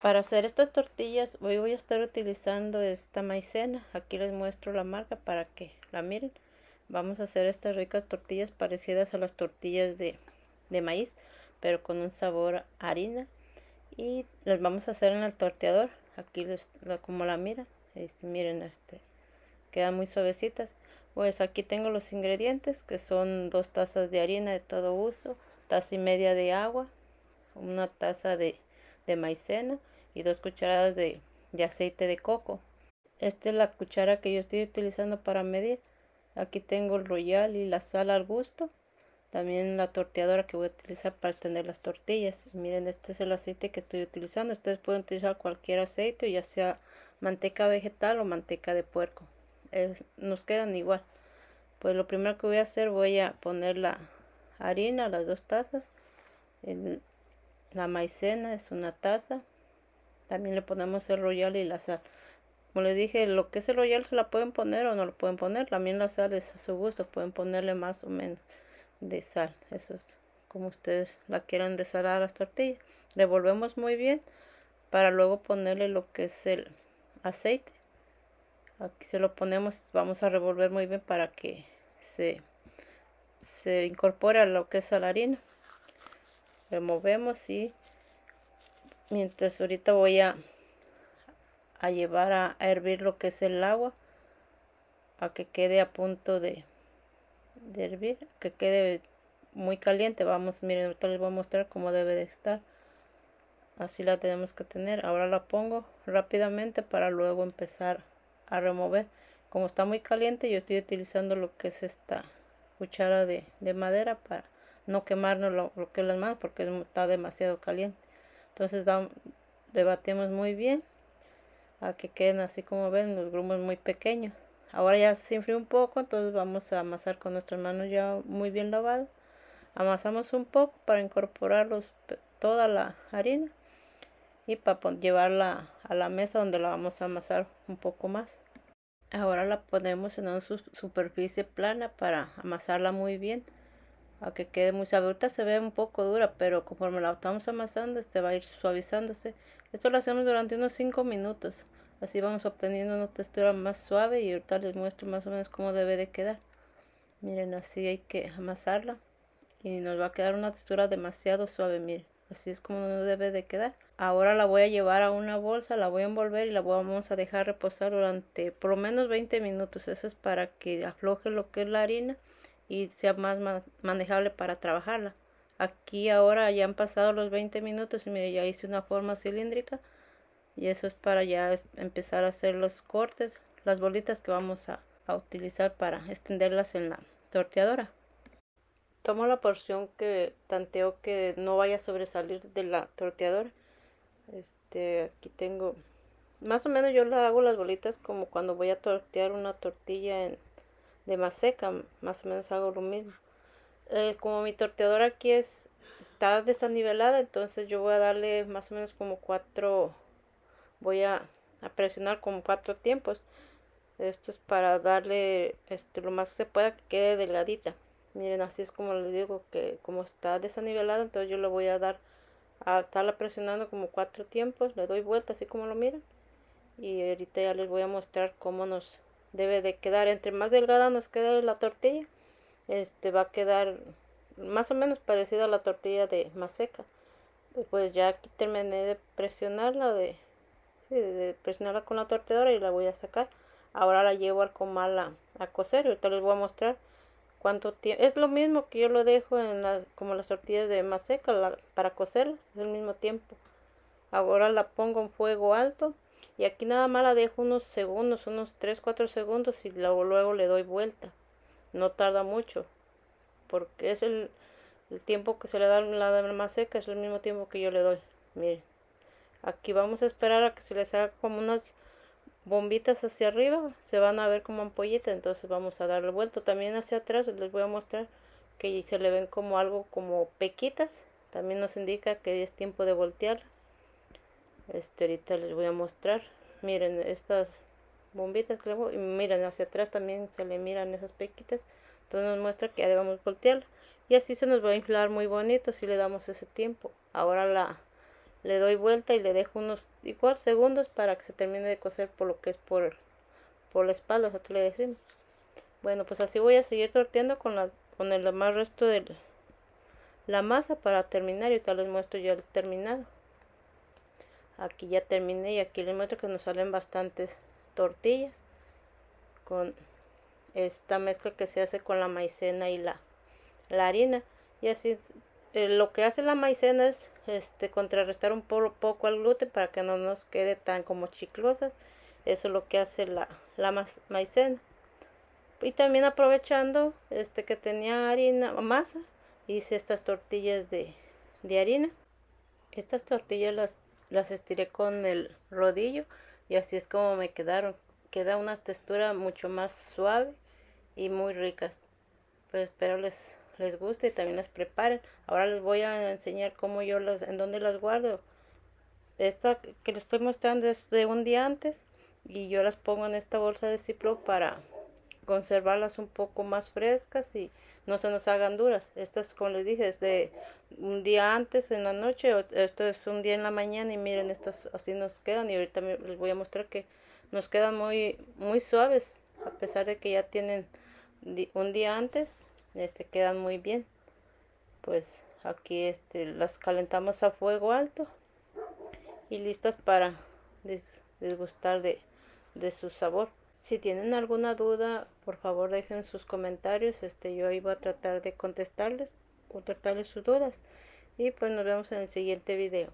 Para hacer estas tortillas hoy voy a estar utilizando esta maicena. Aquí les muestro la marca para que la miren. Vamos a hacer estas ricas tortillas parecidas a las tortillas de, maíz, pero con un sabor a harina. Y las vamos a hacer en el torteador. Aquí como la miran, miren este, quedan muy suavecitas. Pues aquí tengo los ingredientes que son dos tazas de harina de todo uso, taza y media de agua, una taza de de maicena y dos cucharadas de, aceite de coco. Esta es la cuchara que yo estoy utilizando para medir. Aquí tengo el royal y la sal al gusto. También la torteadora que voy a utilizar para extender las tortillas. Miren, este es el aceite que estoy utilizando. Ustedes pueden utilizar cualquier aceite, ya sea manteca vegetal o manteca de puerco. nos quedan igual. Pues lo primero que voy a hacer, voy a poner la harina, las dos tazas, la maicena es una taza. También le ponemos el royal y la sal. Como les dije, lo que es el royal se la pueden poner o no lo pueden poner. También la sal es a su gusto. Pueden ponerle más o menos de sal. Eso es como ustedes la quieran desalar a las tortillas. Revolvemos muy bien para luego ponerle lo que es el aceite. Aquí se lo ponemos, vamos a revolver muy bien para que se, se incorpore a lo que es la harina removemos y mientras ahorita voy a, a llevar a, hervir lo que es el agua a que quede a punto de, hervir que quede muy caliente vamos miren les voy a mostrar cómo debe de estar así la tenemos que tener ahora la pongo rápidamente para luego empezar a remover como está muy caliente yo estoy utilizando lo que es esta cuchara de, de madera para no quemarnos lo, que es las manos porque está demasiado caliente. Entonces debatimos muy bien a que queden así como ven los grumos muy pequeños. Ahora ya se enfrió un poco, entonces vamos a amasar con nuestras manos ya muy bien lavadas. Amasamos un poco para incorporar toda la harina y para llevarla a la mesa donde la vamos a amasar un poco más. Ahora la ponemos en una superficie plana para amasarla muy bien aunque quede muy suave. se ve un poco dura, pero conforme la estamos amasando, este va a ir suavizándose. Esto lo hacemos durante unos 5 minutos. Así vamos obteniendo una textura más suave y ahorita les muestro más o menos cómo debe de quedar. Miren, así hay que amasarla y nos va a quedar una textura demasiado suave, miren. Así es como nos debe de quedar. Ahora la voy a llevar a una bolsa, la voy a envolver y la vamos a dejar reposar durante por lo menos 20 minutos. Eso es para que afloje lo que es la harina y sea más manejable para trabajarla. Aquí ahora ya han pasado los 20 minutos y mire, ya hice una forma cilíndrica y eso es para ya empezar a hacer los cortes, las bolitas que vamos a, utilizar para extenderlas en la torteadora. Tomo la porción que tanteo que no vaya a sobresalir de la torteadora. Este, aquí tengo, más o menos yo la hago las bolitas como cuando voy a tortear una tortilla en, de más seca, más o menos hago lo mismo. Eh, como mi torteadora aquí es, está desanivelada, entonces yo voy a darle más o menos como cuatro, voy a, presionar como cuatro tiempos. Esto es para darle este, lo más que se pueda que quede delgadita. Miren, así es como les digo que como está desanivelada, entonces yo le voy a dar a estarla presionando como cuatro tiempos. Le doy vuelta así como lo miren Y ahorita ya les voy a mostrar cómo nos debe de quedar entre más delgada nos queda la tortilla este va a quedar más o menos parecido a la tortilla de maseca pues ya aquí terminé de presionarla de, de presionarla con la tortedora y la voy a sacar ahora la llevo al comal a, coser, cocer ahorita les voy a mostrar cuánto tiempo es lo mismo que yo lo dejo en las como las tortillas de maseca seca para cocerlas es el mismo tiempo ahora la pongo en fuego alto y aquí nada más la dejo unos segundos unos 3 4 segundos y luego, luego le doy vuelta no tarda mucho porque es el, tiempo que se le da la más seca es el mismo tiempo que yo le doy miren aquí vamos a esperar a que se les haga como unas bombitas hacia arriba se van a ver como ampollitas entonces vamos a darle vuelta también hacia atrás les voy a mostrar que se le ven como algo como pequitas también nos indica que es tiempo de voltear este ahorita les voy a mostrar miren estas bombitas que le y miren hacia atrás también se le miran esas pequitas entonces nos muestra que ya debemos voltearla y así se nos va a inflar muy bonito si le damos ese tiempo ahora la le doy vuelta y le dejo unos igual segundos para que se termine de coser por lo que es por por la espalda nosotros le decimos bueno pues así voy a seguir torteando con las con el más resto de la masa para terminar y tal les muestro ya el terminado aquí ya terminé y aquí les muestro que nos salen bastantes tortillas con esta mezcla que se hace con la maicena y la, harina y así eh, lo que hace la maicena es este contrarrestar un poco, el gluten para que no nos quede tan como chiclosas eso es lo que hace la, la maicena y también aprovechando este que tenía harina masa hice estas tortillas de, de harina estas tortillas las las estiré con el rodillo y así es como me quedaron queda una textura mucho más suave y muy ricas pues espero les les guste y también las preparen ahora les voy a enseñar cómo yo las en dónde las guardo esta que les estoy mostrando es de un día antes y yo las pongo en esta bolsa de ciplo para conservarlas un poco más frescas y no se nos hagan duras. Estas, como les dije, es de un día antes en la noche, esto es un día en la mañana y miren, estas así nos quedan y ahorita les voy a mostrar que nos quedan muy, muy suaves, a pesar de que ya tienen un día antes, este, quedan muy bien. Pues aquí este, las calentamos a fuego alto y listas para disgustar desgustar de su sabor. Si tienen alguna duda, por favor dejen sus comentarios. Este, yo iba a tratar de contestarles, tratarles sus dudas. Y pues nos vemos en el siguiente video.